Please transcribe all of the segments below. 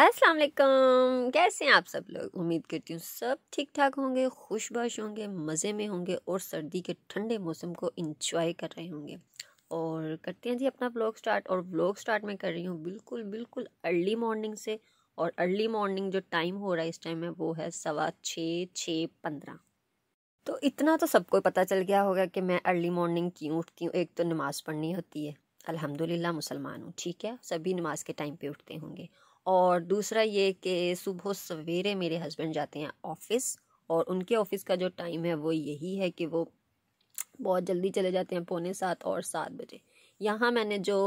अस्सलाम वालेकुम कैसे हैं आप सब लोग उम्मीद करती हूँ सब ठीक ठाक होंगे खुशबाश होंगे मज़े में होंगे और सर्दी के ठंडे मौसम को इंजॉय कर रहे होंगे और करते हैं जी अपना ब्लॉग स्टार्ट और ब्लॉग स्टार्ट मैं कर रही हूँ बिल्कुल बिल्कुल अर्ली मॉर्निंग से और अर्ली मॉर्निंग जो टाइम हो रहा है इस टाइम में वो है सवा छः छः पंद्रह तो इतना तो सबको पता चल गया होगा कि मैं अर्ली मॉर्निंग क्यों उठती हूँ एक तो नमाज़ पढ़नी होती है अल्हम्दुलिल्लाह मुसलमान हूँ ठीक है सभी नमाज के टाइम पे उठते होंगे और दूसरा ये कि सुबह सवेरे मेरे हस्बैंड जाते हैं ऑफिस और उनके ऑफिस का जो टाइम है वो यही है कि वो बहुत जल्दी चले जाते हैं पौने सात और सात बजे यहाँ मैंने जो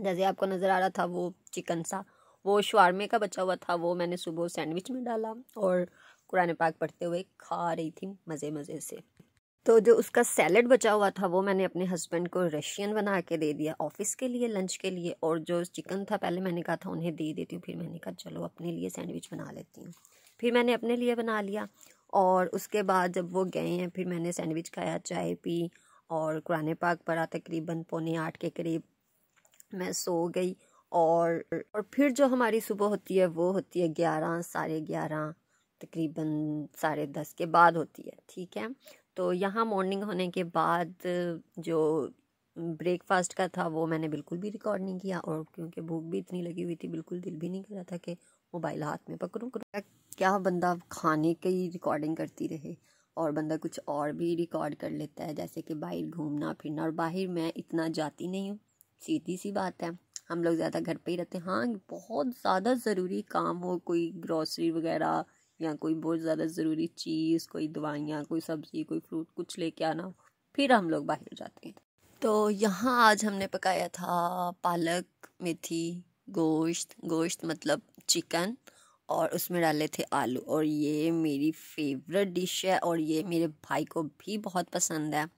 जैसे आपको नज़र आ रहा था वो चिकन सा वो शवारमे का बचा हुआ था वो मैंने सुबह सैंडविच में डाला और कुरान पाक पढ़ते हुए खा रही थी मज़े मज़े से तो जो उसका सैलड बचा हुआ था वो मैंने अपने हस्बैंड को रशियन बना के दे दिया ऑफिस के लिए लंच के लिए और जो चिकन था पहले मैंने कहा था उन्हें दे देती हूँ फिर मैंने कहा चलो अपने लिए सैंडविच बना लेती हूँ फिर मैंने अपने लिए बना लिया और उसके बाद जब वो गए हैं फिर मैंने सैंडविच खाया चाय पी और कुरान पाक पड़ा तकरीबन पौने आठ के करीब मैं सो गई और और फिर जो हमारी सुबह होती है वो होती है ग्यारह साढ़े ग्यारह तकरीबन साढ़े दस के बाद होती है ठीक है तो यहाँ मॉर्निंग होने के बाद जो ब्रेकफास्ट का था वो मैंने बिल्कुल भी रिकॉर्ड नहीं किया और क्योंकि भूख भी इतनी लगी हुई थी बिल्कुल दिल भी नहीं कर रहा था कि मोबाइल हाथ में पकड़ूँ करूँ क्या बंदा खाने की रिकॉर्डिंग करती रहे और बंदा कुछ और भी रिकॉर्ड कर लेता है जैसे कि बाहर घूमना फिरना और बाहर मैं इतना जाती नहीं हूँ सीधी सी बात है हम लोग ज़्यादा घर पर ही रहते हैं हाँ बहुत ज़्यादा ज़रूरी काम हो कोई ग्रॉसरी वगैरह या कोई बहुत ज़्यादा ज़रूरी चीज़ कोई दवाइयाँ कोई सब्ज़ी कोई फ्रूट कुछ लेके आना फिर हम लोग बाहर जाते हैं तो यहाँ आज हमने पकाया था पालक मेथी गोश्त गोश्त मतलब चिकन और उसमें डाले थे आलू और ये मेरी फेवरेट डिश है और ये मेरे भाई को भी बहुत पसंद है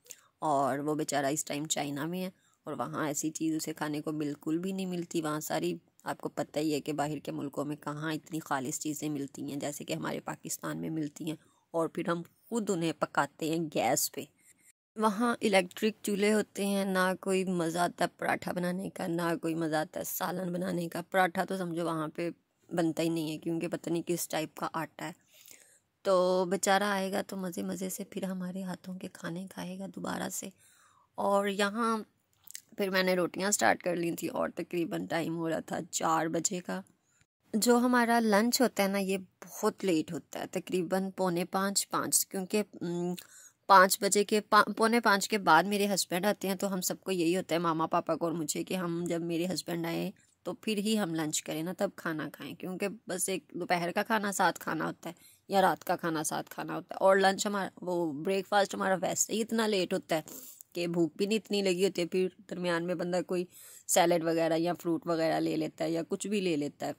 और वो बेचारा इस टाइम चाइना में है और वहाँ ऐसी चीज़ उसे खाने को बिल्कुल भी नहीं मिलती वहाँ सारी आपको पता ही है कि बाहर के मुल्कों में कहाँ इतनी खालिश चीज़ें मिलती हैं जैसे कि हमारे पाकिस्तान में मिलती हैं और फिर हम खुद उन्हें पकाते हैं गैस पे वहाँ इलेक्ट्रिक चूल्हे होते हैं ना कोई मज़ा आता पराठा बनाने का ना कोई मज़ा आता सालन बनाने का पराठा तो समझो वहाँ पे बनता ही नहीं है क्योंकि पता नहीं किस टाइप का आटा है तो बेचारा आएगा तो मज़े मज़े से फिर हमारे हाथों के खाने खाएगा दोबारा से और यहाँ फिर मैंने रोटियां स्टार्ट कर ली थी और तकरीबन टाइम हो रहा था चार बजे का जो हमारा लंच होता है ना ये बहुत लेट होता है तकरीबन पौने पाँच पाँच क्योंकि पाँच बजे के पा, पौने पाँच के बाद मेरे हस्बैंड आते हैं तो हम सबको यही होता है मामा पापा को और मुझे कि हम जब मेरे हस्बैंड आए तो फिर ही हम लंच करें ना तब खाना खाएं क्योंकि बस एक दोपहर का खाना साथ खाना होता है या रात का खाना साथ खाना होता है और लंच हमारा वो ब्रेकफास्ट हमारा वैसे ही इतना लेट होता है कि भूख भी नहीं इतनी लगी होती है फिर दरमियान में बंदा कोई सैलड वगैरह या फ्रूट वगैरह ले लेता है या कुछ भी ले लेता है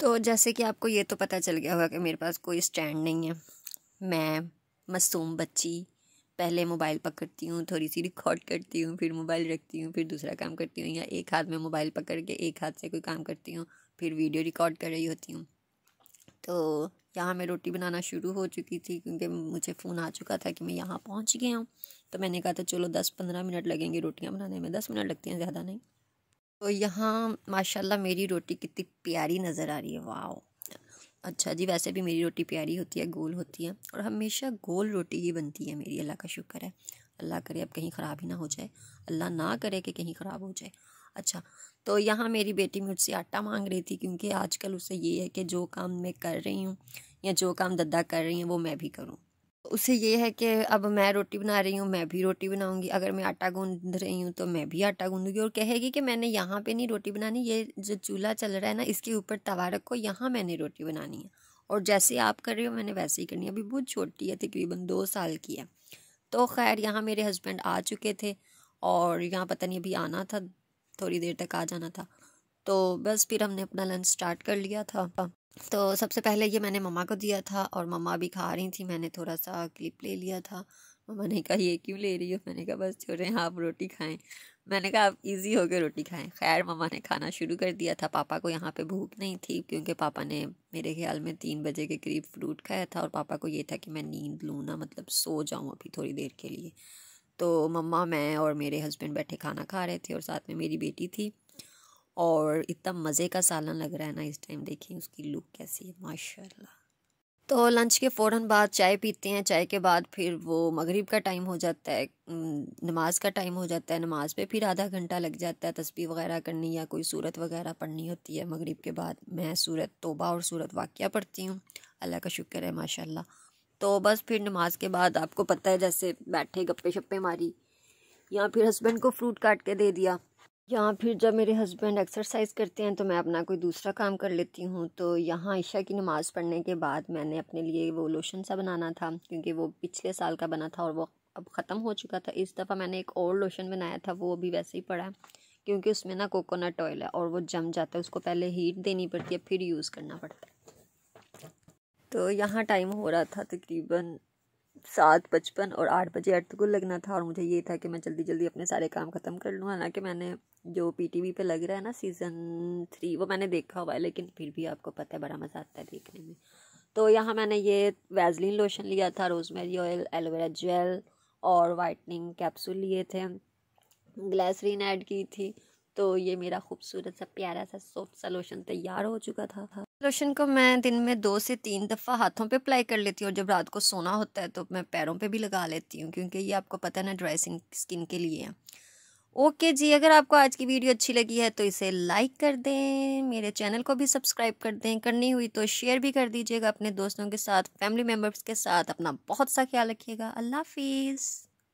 तो जैसे कि आपको ये तो पता चल गया होगा कि मेरे पास कोई स्टैंड नहीं है मैं मासूम बच्ची पहले मोबाइल पकड़ती हूँ थोड़ी सी रिकॉर्ड करती हूँ फिर मोबाइल रखती हूँ फिर दूसरा काम करती हूँ या एक हाथ में मोबाइल पकड़ के एक हाथ से कोई काम करती हूँ फिर वीडियो रिकॉर्ड कर रही होती हूँ तो यहाँ मैं रोटी बनाना शुरू हो चुकी थी क्योंकि मुझे फ़ोन आ चुका था कि मैं यहाँ पहुँच गया हूँ तो मैंने कहा था चलो दस पंद्रह मिनट लगेंगे रोटियाँ बनाने में दस मिनट लगती हैं ज़्यादा नहीं तो यहाँ माशाल्लाह मेरी रोटी कितनी प्यारी नज़र आ रही है वाह अच्छा जी वैसे भी मेरी रोटी प्यारी होती है गोल होती है और हमेशा गोल रोटी ही बनती है मेरी अल्लाह का शुक्र है अल्लाह करे अब कहीं ख़राब ही ना हो जाए अल्लाह ना करे कि कहीं ख़राब हो जाए अच्छा तो यहाँ मेरी बेटी मुझसे आटा मांग रही थी क्योंकि आजकल उसे ये है कि जो काम मैं कर रही हूँ या जो काम दद्दा कर रही हैं वो मैं भी करूँ उसे ये है कि अब मैं रोटी बना रही हूँ मैं भी रोटी बनाऊंगी अगर मैं आटा गूंध रही हूँ तो मैं भी आटा गूंदूंगी और कहेगी कि मैंने यहाँ पे नहीं रोटी बनानी ये जो चूल्हा चल रहा है ना इसके ऊपर तवा रखो यहाँ मैंने रोटी बनानी है और जैसे आप कर रहे हो मैंने वैसे ही करनी है अभी बहुत छोटी है तकरीबन दो साल की है तो खैर यहाँ मेरे हस्बैंड आ चुके थे और यहाँ पता नहीं अभी आना था थोड़ी देर तक आ जाना था तो बस फिर हमने अपना लंच स्टार्ट कर लिया था तो सबसे पहले ये मैंने मम्मा को दिया था और मम्मा भी खा रही थी मैंने थोड़ा सा क्लिप ले लिया था मम्मा ने कहा ये क्यों ले रही हो मैंने कहा बस छोड़े हाँ आप रोटी खाएं मैंने कहा आप इजी हो गए रोटी खाएं खैर मम्मा ने खाना शुरू कर दिया था पापा को यहाँ पे भूख नहीं थी क्योंकि पापा ने मेरे ख्याल में तीन बजे के करीब फ्रूट खाया था और पापा को ये था कि मैं नींद लूँ ना मतलब सो जाऊँ अभी थोड़ी देर के लिए तो मम्मा मैं और मेरे हस्बैंड बैठे खाना खा रहे थे और साथ में मेरी बेटी थी और इतना मज़े का सालन लग रहा है ना इस टाइम देखिए उसकी लुक कैसी है माशा तो लंच के फ़ौर बाद चाय पीते हैं चाय के बाद फिर वो मगरिब का टाइम हो जाता है नमाज का टाइम हो जाता है नमाज पे फिर आधा घंटा लग जाता है तस्वीर वगैरह करनी या कोई सूरत वगैरह पढ़नी होती है मगरिब के बाद मैं सूरत तोबा और सूरत वाक़ पढ़ती हूँ अल्लाह का शुक्र है माशाल्लाह तो बस फिर नमाज के बाद आपको पता है जैसे बैठे गप्पे शप्पे मारी या फिर हस्बैंड को फ्रूट काट के दे दिया यहाँ फिर जब मेरे हस्बैंड एक्सरसाइज करते हैं तो मैं अपना कोई दूसरा काम कर लेती हूँ तो यहाँ ईशा की नमाज़ पढ़ने के बाद मैंने अपने लिए वो लोशन सा बनाना था क्योंकि वो पिछले साल का बना था और वो अब ख़त्म हो चुका था इस दफ़ा मैंने एक और लोशन बनाया था वो अभी वैसे ही पड़ा है क्योंकि उसमें ना कोकोनट ऑयल है और वो जम जाता है उसको पहले हीट देनी पड़ती है फिर यूज़ करना पड़ता है तो यहाँ टाइम हो रहा था तकरीबन सात पचपन और आठ बजे को लगना था और मुझे ये था कि मैं जल्दी जल्दी अपने सारे काम ख़त्म कर लूँ हालांकि मैंने जो पी टी वी पर लग रहा है ना सीज़न थ्री वो मैंने देखा हुआ है लेकिन फिर भी आपको पता है बड़ा मज़ा आता है देखने में तो यहाँ मैंने ये वैजलिन लोशन लिया था रोजमेरी ऑयल एलोवेरा जेल और वाइटनिंग कैप्सूल लिए थे ग्लैसरीन ऐड की थी तो ये मेरा खूबसूरत सा प्यारा सा सॉफ्ट सा लोशन तैयार हो चुका था लोशन को मैं दिन में दो से तीन दफ़ा हाथों पे अप्लाई कर लेती हूँ और जब रात को सोना होता है तो मैं पैरों पे भी लगा लेती हूँ क्योंकि ये आपको पता है ना ड्राई स्किन के लिए है ओके जी अगर आपको आज की वीडियो अच्छी लगी है तो इसे लाइक कर दें मेरे चैनल को भी सब्सक्राइब कर दें करनी हुई तो शेयर भी कर दीजिएगा अपने दोस्तों के साथ फैमिली मेम्बर्स के साथ अपना बहुत सा ख्याल रखिएगा अल्लाह हाफिज़